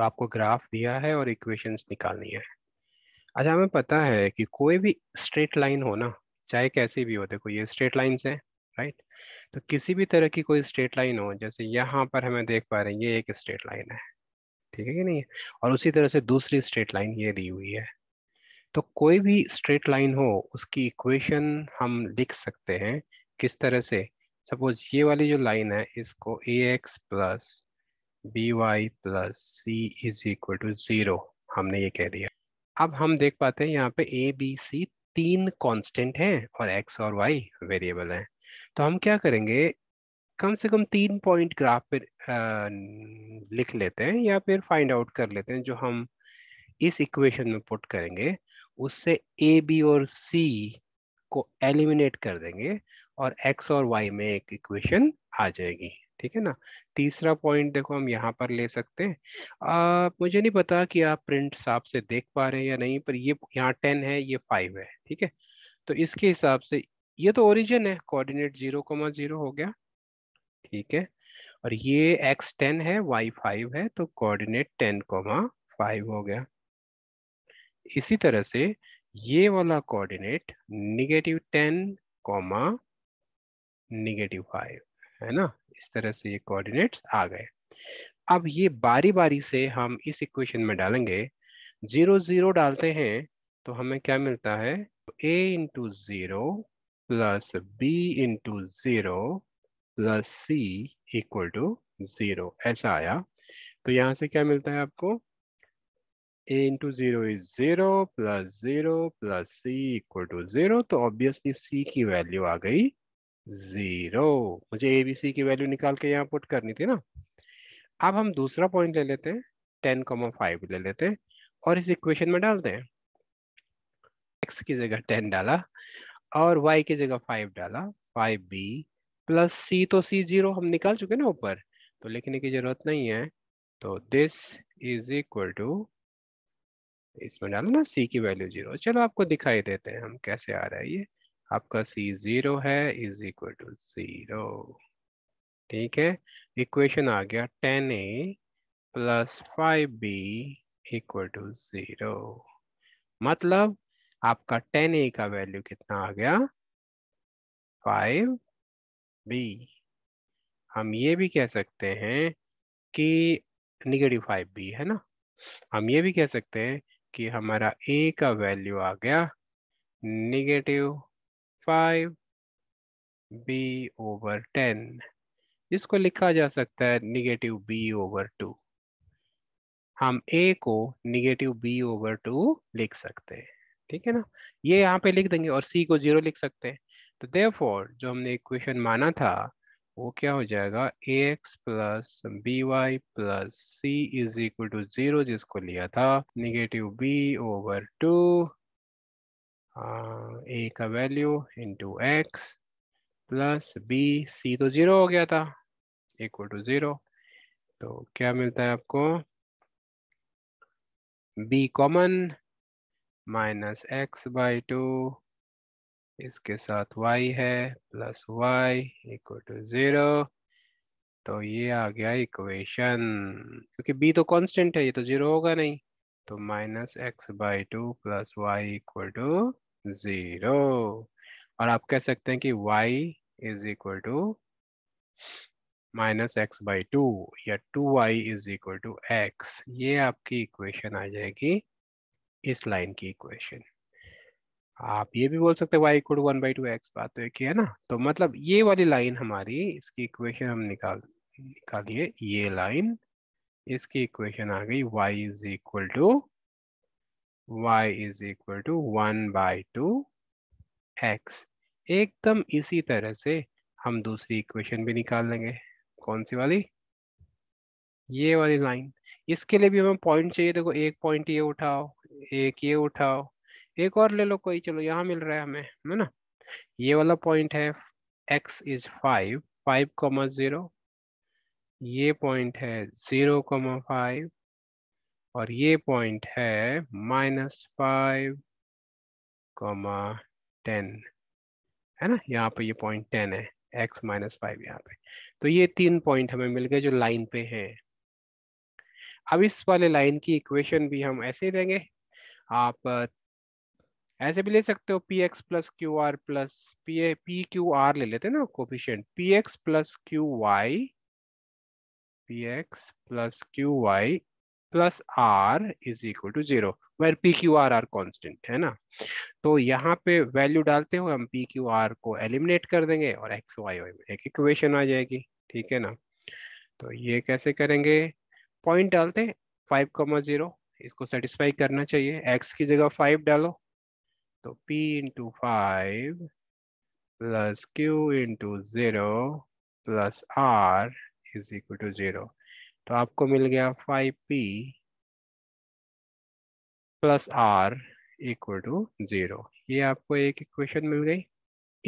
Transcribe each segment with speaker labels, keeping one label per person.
Speaker 1: तो आपको ग्राफ दिया है और इक्वेशंस निकालनी है अच्छा हमें पता है कि कोई भी स्ट्रेट लाइन हो ना चाहे कैसी भी हो देखो ये स्ट्रेट लाइन्स है राइट तो किसी भी तरह की कोई स्ट्रेट लाइन हो जैसे यहाँ पर हमें देख पा रहे हैं ये एक स्ट्रेट लाइन है ठीक है कि नहीं और उसी तरह से दूसरी स्ट्रेट लाइन ये दी हुई है तो कोई भी स्ट्रेट लाइन हो उसकी इक्वेशन हम लिख सकते हैं किस तरह से सपोज ये वाली जो लाइन है इसको a x plus b y plus c is equal to zero हमने ये कह दिया अब हम देख पाते हैं यहाँ पे ए बी सी तीन कांस्टेंट हैं और एक्स और वाई वेरिएबल हैं तो हम क्या करेंगे कम से कम तीन पॉइंट ग्राफ पर लिख लेते हैं या फिर फाइंड आउट कर लेते हैं जो हम इस इक्वेशन में पुट करेंगे उससे ए बी और सी को एलिमिनेट कर देंगे और एक्स और वाई में एक इक्वेशन आ जाएगी ठीक है ना तीसरा पॉइंट देखो हम यहाँ पर ले सकते हैं आप मुझे नहीं पता कि आप प्रिंट साफ से देख पा रहे हैं या नहीं पर ये यहाँ टेन है ये फाइव है ठीक है तो इसके हिसाब से ये तो ओरिजिन है कोऑर्डिनेट जीरो कोमा जीरो हो गया ठीक है और ये एक्स टेन है वाई फाइव है तो कोऑर्डिनेट टेन कोमा फाइव हो गया इसी तरह से ये वाला coordinate negative ten comma negative five है ना इस तरह से ये कोऑर्डिनेट्स आ गए अब ये बारी बारी से हम इस इक्वेशन में डालेंगे जीरो जीरो डालते हैं तो हमें क्या मिलता है a into zero plus b into zero plus c equal to zero ऐसा आया तो यहां से क्या मिलता है आपको a into zero is zero plus zero plus c equal to zero तो ऑब्वियसली सी की वैल्यू आ गई जीरो मुझे ए बी सी की वैल्यू निकाल के यहाँ पुट करनी थी ना अब हम दूसरा पॉइंट ले लेते हैं टेन कॉमा फाइव ले लेते हैं और इस इक्वेशन में डालते हैं एक्स की जगह टेन डाला और वाई की जगह फाइव डाला फाइव बी प्लस सी तो सी जीरो हम निकाल चुके ना ऊपर तो लिखने की जरूरत नहीं है तो दिस इज इक्वल टू इसमें डालो ना सी की वैल्यू जीरो चलो आपको दिखाई देते हैं हम कैसे आ रहा है ये आपका सी जीरो है इज इक्वल टू जीरो ठीक है इक्वेशन आ गया ten a plus five b equal to zero मतलब आपका टेन ए का वैल्यू कितना आ गया फाइव बी हम ये भी कह सकते हैं कि निगेटिव फाइव बी है ना हम ये भी कह सकते हैं कि हमारा ए का वैल्यू आ गया negative five b over ten इसको लिखा जा सकता है निगेटिव बी ओवर टू हम ए को निगेटिव बी ओवर टू लिख सकते हैं ठीक है ना ये यहाँ पे लिख देंगे और सी को जीरो लिख सकते हैं तो दे जो हमने इक्वेशन माना था वो क्या हो जाएगा a x plus b y plus c is equal to zero जिसको लिया था negative b over two a का value into x plus b c तो ज़ीरो हो गया था इक्वल टू ज़ीरो तो क्या मिलता है आपको b common minus x by two इसके साथ y है plus y equal to zero तो ये आ गया इक्वेशन क्योंकि b तो कांस्टेंट है ये तो ज़ीरो होगा नहीं तो minus x by two plus y equal to zero और आप कह सकते हैं कि y is equal to minus x by two या two y is equal to x ये आपकी इक्वेशन आ जाएगी इस लाइन की इक्वेशन आप ये भी बोल सकते हैं y equal to one by two x बात तो एक ही है ना तो मतलब ये वाली लाइन हमारी इसकी इक्वेशन हम निकाल निकालिए ये लाइन इसकी इक्वेशन आ गई y is equal to y is equal to one by two x एकदम इसी तरह से हम दूसरी इक्वेशन भी निकाल लेंगे कौन सी वाली ये वाली लाइन इसके लिए भी हमें पॉइंट चाहिए देखो एक पॉइंट ये उठाओ एक ये उठाओ एक और ले लो कोई चलो यहाँ मिल रहा है हमें है ना ये वाला पॉइंट है x is five five comma zero ये पॉइंट है जीरो कॉमा फाइव और ये पॉइंट है माइनस फाइव कॉमा टेन है ना यहाँ पे ये पॉइंट टेन है एक्स माइनस फाइव यहाँ पे तो ये तीन पॉइंट हमें मिल गए जो लाइन पे हैं अब इस वाले लाइन की इक्वेशन भी हम ऐसे ही देंगे आप ऐसे भी ले सकते हो p x plus q r plus p a p q r ले लेते हैं ना coefficient p x plus q y p x plus q y plus r is equal to zero where p q r are constant है ना तो यहाँ पे value डालते हुए हम पी क्यू आर को एलिमिनेट कर देंगे और एक्स वाई वाई में एक इक्वेशन आ जाएगी ठीक है ना तो ये कैसे करेंगे पॉइंट डालते हैं फाइव कॉमा जीरो इसको सेटिस्फाई करना चाहिए एक्स की जगह फाइव डालो तो p into five plus q into zero plus r is equal to zero तो आपको मिल गया five p plus r equal to zero ये आपको एक इक्वेशन मिल गई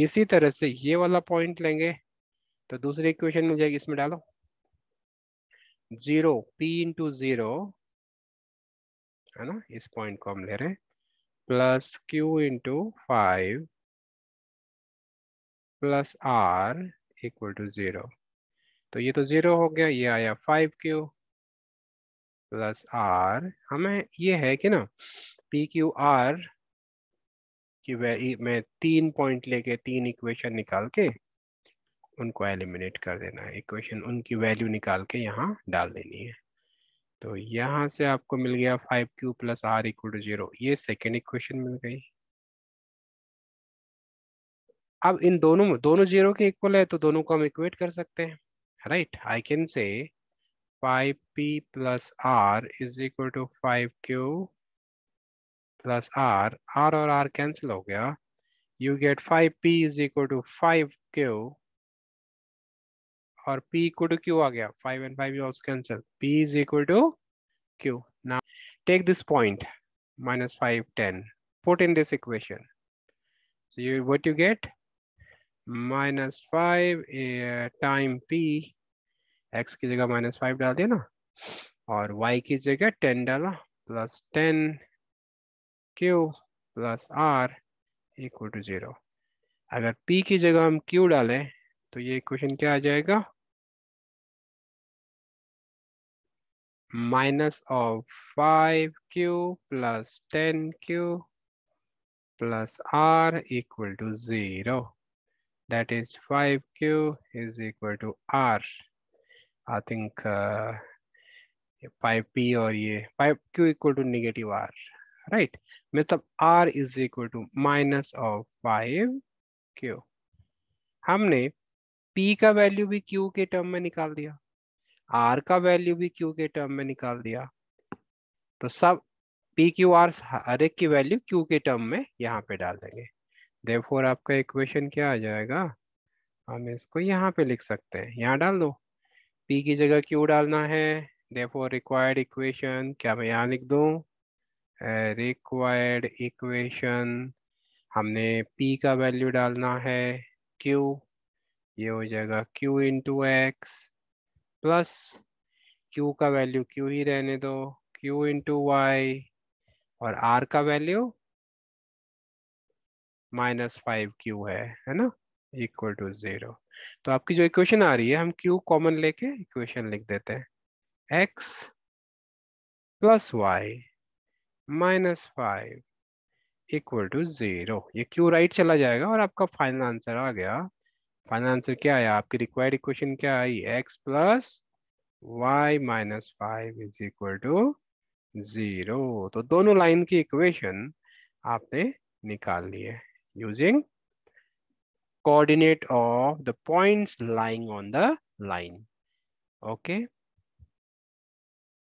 Speaker 1: इसी तरह से ये वाला पॉइंट लेंगे तो दूसरी इक्वेशन मिल जाएगी इसमें डालो जीरो पी इंटू जीरो है ना इस पॉइंट को हम ले रहे हैं plus q into five plus r equal to zero तो ये तो जीरो हो गया ये आया फाइव क्यू प्लस आर हमें ये है कि ना पी क्यू आर कि मैं तीन पॉइंट लेके तीन इक्वेशन निकाल के उनको एलिमिनेट कर देना है इक्वेशन उनकी वैल्यू निकाल के यहाँ डाल देनी है तो यहाँ से आपको मिल गया five q plus r equal to zero ये सेकेंड इक्वेशन मिल गई अब इन दोनों में दोनों जीरो के इक्वल है तो दोनों को हम इक्वेट कर सकते हैं right? I can say 5p plus r is equal to 5q plus r. r or r cancel हो गया. You get 5p is equal to 5q और p equal to Q गया. 5 and 5 you also cancel. p is equal to q. Now take this point minus 5, 10. Put in this equation. So you what you get? Minus five time p x की जगह minus five डाल दिया ना और Y की जगह ten डाला प्लस ten q plus r equal to zero अगर पी की जगह हम क्यू डालें तो ये क्वेश्चन क्या आ जाएगा minus of five q plus ten q plus r equal to zero that is 5q is equal to r i think uh, 5p और ये 5q equal to negative r right मतलब r is equal to minus of 5q हमने p का value भी q के term में निकाल दिया r का वैल्यू भी q के टर्म में निकाल दिया तो सब पी क्यू आर हर एक की वैल्यू क्यू के टर्म में यहाँ पे डाल देंगे देवफोर आपका इक्वेशन क्या आ जाएगा हम इसको यहाँ पे लिख सकते हैं यहाँ डाल दो पी की जगह क्यू डालना है देवफोर रिक्वायर्ड इक्वेशन क्या मैं यहाँ लिख दूँ रिक्वायर्ड इक्वेशन हमने पी का वैल्यू डालना है क्यू ये हो जाएगा q into x plus q का वैल्यू क्यू ही रहने दो क्यू इंटू वाई और आर का वैल्यू माइनस फाइव क्यू है है ना इक्वल टू जीरो तो आपकी जो इक्वेशन आ रही है हम क्यू कॉमन लेके इक्वेशन लिख देते हैं x plus y minus five equal to zero ये क्यू राइट चला जाएगा और आपका फाइनल आंसर आ गया फाइनल आंसर क्या आया आपकी रिक्वायर्ड इक्वेशन क्या आई x plus y minus five is equal to zero तो दोनों लाइन की इक्वेशन आपने निकाल ली है using coordinate of the points lying on the line. Okay,